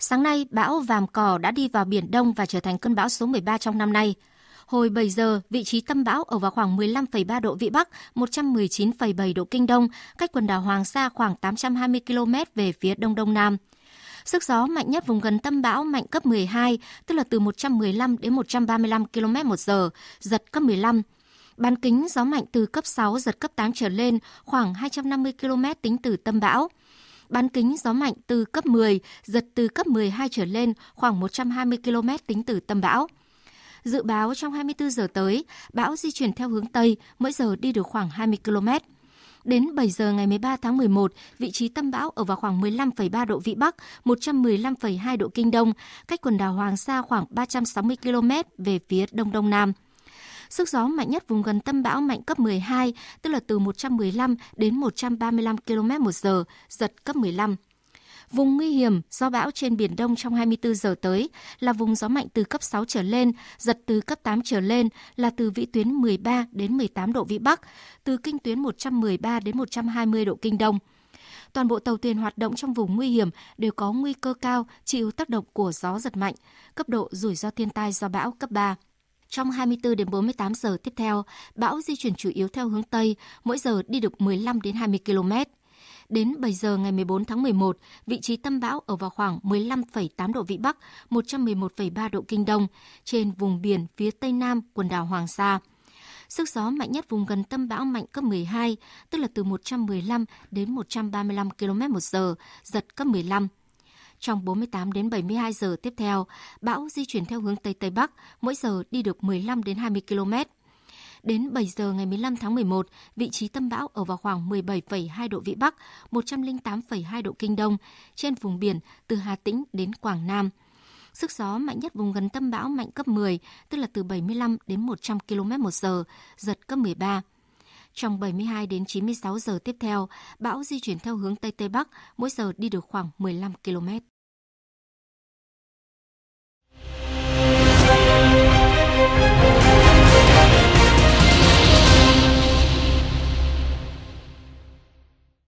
Sáng nay, bão Vàm cò đã đi vào Biển Đông và trở thành cơn bão số 13 trong năm nay. Hồi 7 giờ, vị trí tâm bão ở vào khoảng 15,3 độ Vĩ Bắc, 119,7 độ Kinh Đông, cách quần đảo Hoàng Sa khoảng 820 km về phía Đông Đông Nam. Sức gió mạnh nhất vùng gần tâm bão mạnh cấp 12, tức là từ 115 đến 135 km một giờ, giật cấp 15. Bán kính gió mạnh từ cấp 6 giật cấp 8 trở lên, khoảng 250 km tính từ tâm bão bán kính gió mạnh từ cấp 10, giật từ cấp 12 trở lên khoảng 120 km tính từ tâm bão. Dự báo trong 24 giờ tới, bão di chuyển theo hướng Tây, mỗi giờ đi được khoảng 20 km. Đến 7 giờ ngày 13 tháng 11, vị trí tâm bão ở vào khoảng 15,3 độ Vĩ Bắc, 115,2 độ Kinh Đông, cách quần đảo Hoàng Sa khoảng 360 km về phía Đông Đông Nam. Sức gió mạnh nhất vùng gần tâm bão mạnh cấp 12, tức là từ 115 đến 135 km một giờ, giật cấp 15. Vùng nguy hiểm do bão trên Biển Đông trong 24 giờ tới là vùng gió mạnh từ cấp 6 trở lên, giật từ cấp 8 trở lên là từ vĩ tuyến 13 đến 18 độ Vĩ Bắc, từ kinh tuyến 113 đến 120 độ Kinh Đông. Toàn bộ tàu thuyền hoạt động trong vùng nguy hiểm đều có nguy cơ cao chịu tác động của gió giật mạnh, cấp độ rủi ro thiên tai do bão cấp 3. Trong 24 đến 48 giờ tiếp theo, bão di chuyển chủ yếu theo hướng Tây, mỗi giờ đi được 15 đến 20 km. Đến 7 giờ ngày 14 tháng 11, vị trí tâm bão ở vào khoảng 15,8 độ Vĩ Bắc, 111,3 độ Kinh Đông, trên vùng biển phía Tây Nam quần đảo Hoàng Sa. Sức gió mạnh nhất vùng gần tâm bão mạnh cấp 12, tức là từ 115 đến 135 km một giờ, giật cấp 15. Trong 48 đến 72 giờ tiếp theo, bão di chuyển theo hướng Tây Tây Bắc, mỗi giờ đi được 15 đến 20 km. Đến 7 giờ ngày 15 tháng 11, vị trí tâm bão ở vào khoảng 17,2 độ Vĩ Bắc, 108,2 độ Kinh Đông, trên vùng biển từ Hà Tĩnh đến Quảng Nam. Sức gió mạnh nhất vùng gần tâm bão mạnh cấp 10, tức là từ 75 đến 100 km một giờ, giật cấp 13. Trong 72 đến 96 giờ tiếp theo, bão di chuyển theo hướng Tây Tây Bắc, mỗi giờ đi được khoảng 15 km.